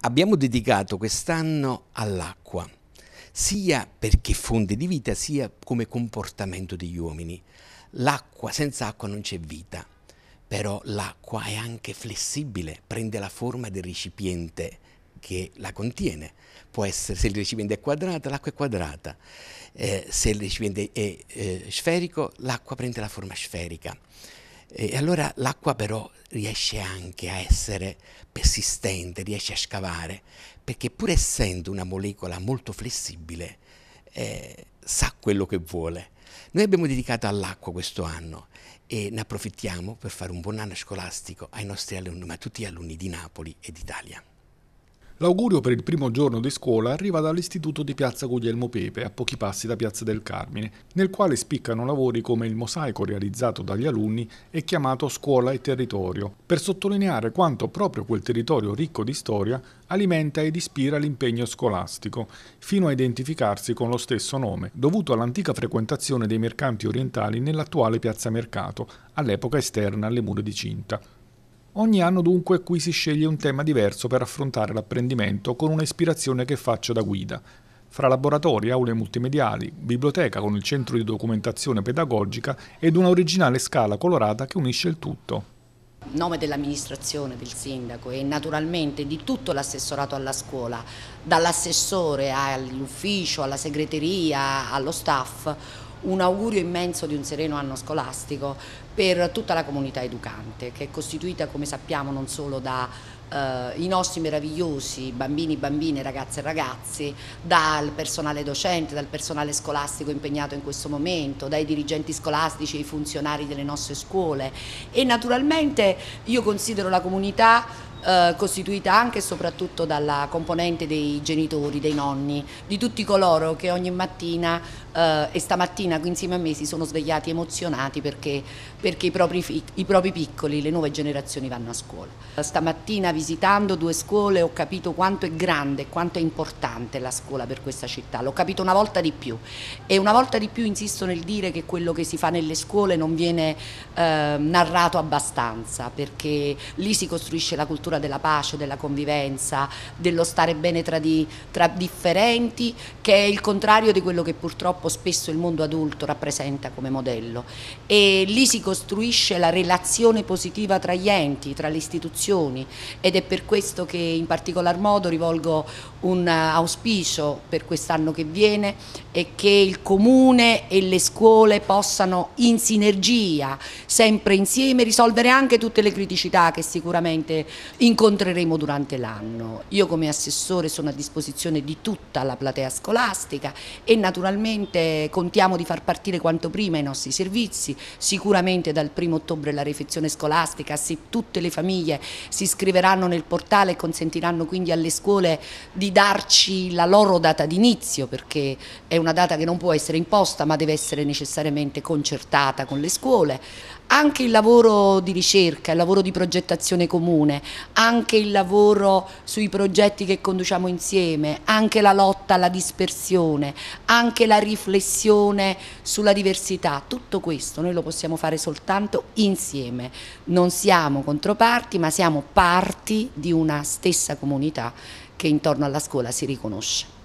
abbiamo dedicato quest'anno all'acqua, sia perché fonte di vita, sia come comportamento degli uomini. L'acqua, senza acqua non c'è vita, però l'acqua è anche flessibile, prende la forma del recipiente che la contiene. Può essere, se il recipiente è quadrato, l'acqua è quadrata. Eh, se il recipiente è eh, sferico, l'acqua prende la forma sferica. Eh, e allora l'acqua però riesce anche a essere persistente, riesce a scavare, perché pur essendo una molecola molto flessibile, eh, sa quello che vuole. Noi abbiamo dedicato all'acqua questo anno e ne approfittiamo per fare un buon anno scolastico ai nostri alunni, ma a tutti gli alunni di Napoli e d'Italia. L'augurio per il primo giorno di scuola arriva dall'istituto di Piazza Guglielmo Pepe, a pochi passi da Piazza del Carmine, nel quale spiccano lavori come il mosaico realizzato dagli alunni e chiamato Scuola e Territorio, per sottolineare quanto proprio quel territorio ricco di storia alimenta ed ispira l'impegno scolastico, fino a identificarsi con lo stesso nome, dovuto all'antica frequentazione dei mercanti orientali nell'attuale Piazza Mercato, all'epoca esterna alle mura di cinta. Ogni anno dunque qui si sceglie un tema diverso per affrontare l'apprendimento con un'ispirazione che faccio da guida. Fra laboratori, aule multimediali, biblioteca con il centro di documentazione pedagogica ed una originale scala colorata che unisce il tutto In nome dell'amministrazione, del sindaco e naturalmente di tutto l'assessorato alla scuola, dall'assessore all'ufficio, alla segreteria, allo staff, un augurio immenso di un sereno anno scolastico per tutta la comunità educante che è costituita come sappiamo non solo da Uh, i nostri meravigliosi bambini, bambine, ragazze e ragazzi, dal personale docente, dal personale scolastico impegnato in questo momento, dai dirigenti scolastici e i funzionari delle nostre scuole e naturalmente io considero la comunità eh, costituita anche e soprattutto dalla componente dei genitori, dei nonni, di tutti coloro che ogni mattina eh, e stamattina insieme a me si sono svegliati emozionati perché, perché i, propri, i, propri, piccoli, le nuove generazioni vanno a scuola. Stamattina visitando due scuole ho capito quanto è grande, quanto è importante la scuola per questa città, l'ho capito una volta di più e una volta di più insisto nel dire che quello che si fa nelle scuole non viene eh, narrato abbastanza perché lì si costruisce la cultura cultura della pace, della convivenza, dello stare bene tra, di, tra differenti, che è il contrario di quello che purtroppo spesso il mondo adulto rappresenta come modello. E lì si costruisce la relazione positiva tra gli enti, tra le istituzioni ed è per questo che in particolar modo rivolgo un auspicio per quest'anno che viene e che il comune e le scuole possano in sinergia, sempre insieme, risolvere anche tutte le criticità che sicuramente incontreremo durante l'anno. Io come assessore sono a disposizione di tutta la platea scolastica e naturalmente contiamo di far partire quanto prima i nostri servizi, sicuramente dal primo ottobre la refezione scolastica, se tutte le famiglie si iscriveranno nel portale e consentiranno quindi alle scuole di darci la loro data d'inizio perché è una data che non può essere imposta ma deve essere necessariamente concertata con le scuole. Anche il lavoro di ricerca, il lavoro di progettazione comune, anche il lavoro sui progetti che conduciamo insieme, anche la lotta alla dispersione, anche la riflessione sulla diversità, tutto questo noi lo possiamo fare soltanto insieme, non siamo controparti ma siamo parti di una stessa comunità che intorno alla scuola si riconosce.